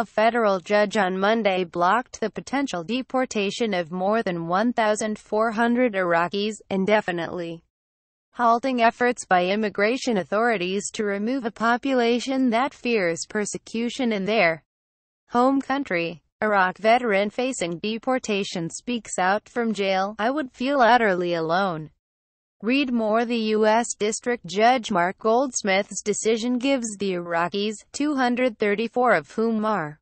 A federal judge on Monday blocked the potential deportation of more than 1,400 Iraqis, indefinitely, halting efforts by immigration authorities to remove a population that fears persecution in their home country. Iraq veteran facing deportation speaks out from jail, I would feel utterly alone. Read more The U.S. District Judge Mark Goldsmith's decision gives the Iraqis, 234 of whom are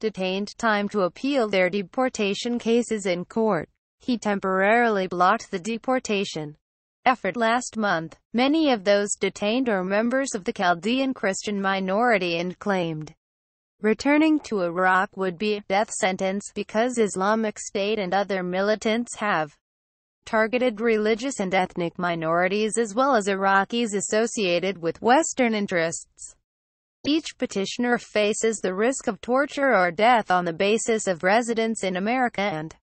detained, time to appeal their deportation cases in court. He temporarily blocked the deportation effort last month. Many of those detained are members of the Chaldean Christian minority and claimed returning to Iraq would be a death sentence because Islamic State and other militants have targeted religious and ethnic minorities as well as Iraqis associated with Western interests. Each petitioner faces the risk of torture or death on the basis of residence in America and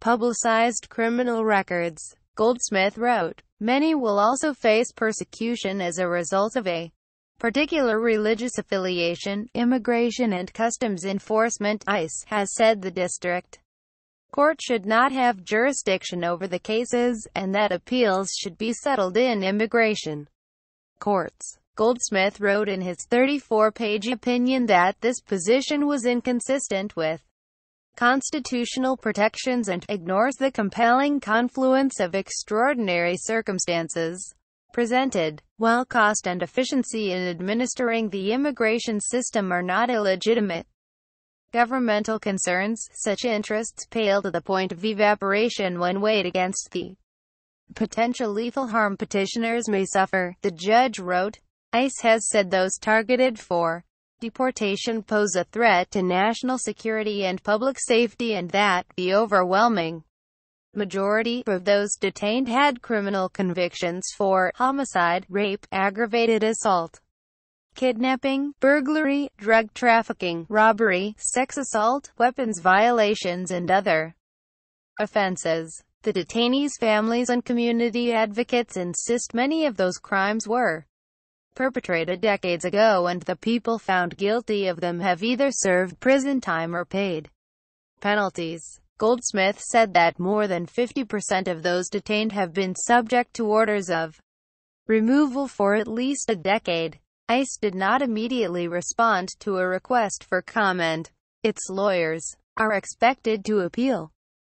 publicized criminal records. Goldsmith wrote, Many will also face persecution as a result of a particular religious affiliation, immigration and customs enforcement ICE has said the district court should not have jurisdiction over the cases, and that appeals should be settled in immigration courts. Goldsmith wrote in his 34-page opinion that this position was inconsistent with constitutional protections and ignores the compelling confluence of extraordinary circumstances presented. While cost and efficiency in administering the immigration system are not illegitimate, Governmental concerns, such interests pale to the point of evaporation when weighed against the potential lethal harm petitioners may suffer, the judge wrote. ICE has said those targeted for deportation pose a threat to national security and public safety and that, the overwhelming majority of those detained had criminal convictions for homicide, rape, aggravated assault, kidnapping, burglary, drug trafficking, robbery, sex assault, weapons violations and other offenses. The detainees' families and community advocates insist many of those crimes were perpetrated decades ago and the people found guilty of them have either served prison time or paid penalties. Goldsmith said that more than 50% of those detained have been subject to orders of removal for at least a decade. ICE did not immediately respond to a request for comment. Its lawyers are expected to appeal.